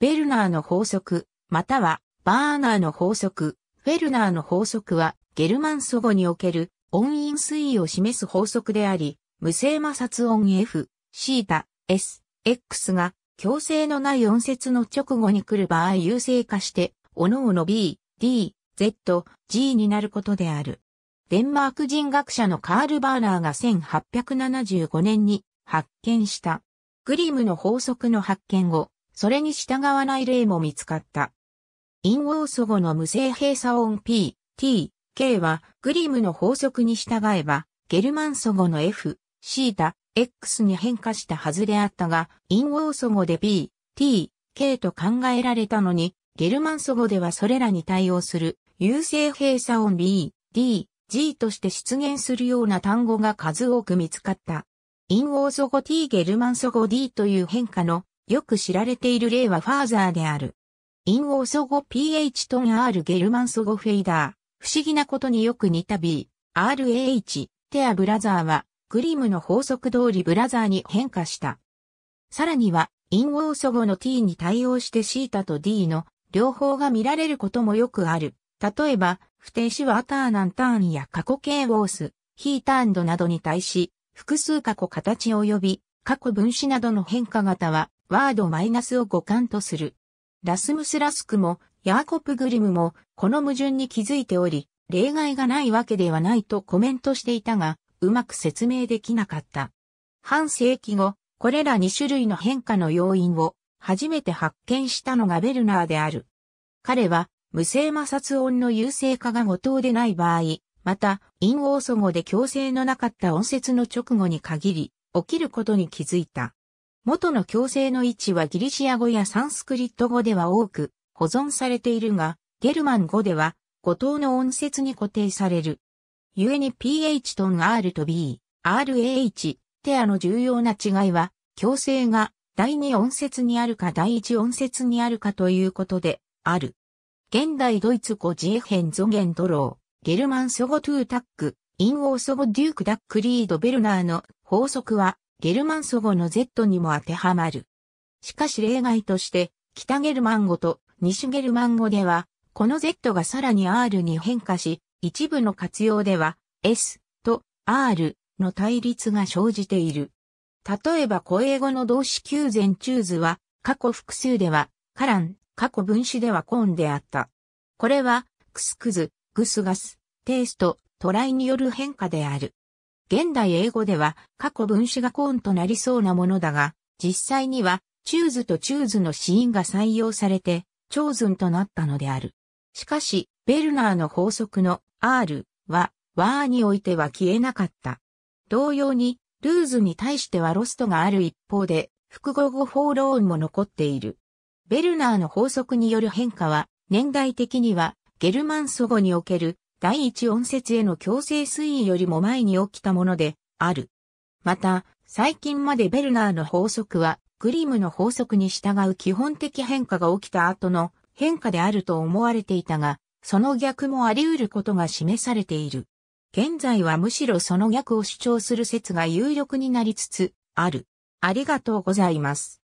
ベルナーの法則、またはバーナーの法則、フェルナーの法則は、ゲルマン祖語における音韻推移を示す法則であり、無性摩擦音 F、シータ、S、X が強制のない音節の直後に来る場合優勢化して、おのおの B、D、Z、G になることである。デンマーク人学者のカール・バーナーが1875年に発見した。グリムの法則の発見後、それに従わない例も見つかった。陰王素語の無性閉鎖音 P、T、K はグリムの法則に従えば、ゲルマン素語の F、C ータ、X に変化したはずであったが、陰王素語で P、T、K と考えられたのに、ゲルマン素語ではそれらに対応する、有性閉鎖音 B、D、G として出現するような単語が数多く見つかった。陰王素語 T ゲルマン素語 D という変化のよく知られている例はファーザーである。陰ーソ語 pH トン R ゲルマンソ語フェイダー。不思議なことによく似た B、RAH、テアブラザーは、グリムの法則通りブラザーに変化した。さらには、陰ーソ語の T に対応してシータと D の両方が見られることもよくある。例えば、不定詞はアターナンターンや過去形オース、ヒーターンドなどに対し、複数過去形及び過去分子などの変化型は、ワードマイナスを互換とする。ラスムス・ラスクも、ヤーコプ・グリムも、この矛盾に気づいており、例外がないわけではないとコメントしていたが、うまく説明できなかった。半世紀後、これら2種類の変化の要因を、初めて発見したのがベルナーである。彼は、無性摩擦音の優勢化が誤答でない場合、また、陰王祖語で強制のなかった音節の直後に限り、起きることに気づいた。元の強制の位置はギリシア語やサンスクリット語では多く保存されているが、ゲルマン語では、五島の音節に固定される。故に ph トン r と b、rah、テアの重要な違いは、強制が第二音節にあるか第一音節にあるかということで、ある。現代ドイツ語自衛編ゾゲンドロー、ゲルマンソゴトゥータック、インオーソゴデューク・ダック・リード・ベルナーの法則は、ゲルマン祖語の Z にも当てはまる。しかし例外として、北ゲルマン語と西ゲルマン語では、この Z がさらに R に変化し、一部の活用では、S と R の対立が生じている。例えば、古英語の動詞旧前中図は、過去複数では、カラン、過去分詞ではコーンであった。これは、クスクズ、グスガス、テイスト、トライによる変化である。現代英語では過去分子がコーンとなりそうなものだが、実際にはチューズとチューズの死因が採用されて、チョーズンとなったのである。しかし、ベルナーの法則の R は、ワーにおいては消えなかった。同様に、ルーズに対してはロストがある一方で、複合語フォーローンも残っている。ベルナーの法則による変化は、年代的には、ゲルマン祖語における第一音節への強制推移よりも前に起きたものである。また、最近までベルナーの法則は、グリムの法則に従う基本的変化が起きた後の変化であると思われていたが、その逆もあり得ることが示されている。現在はむしろその逆を主張する説が有力になりつつある。ありがとうございます。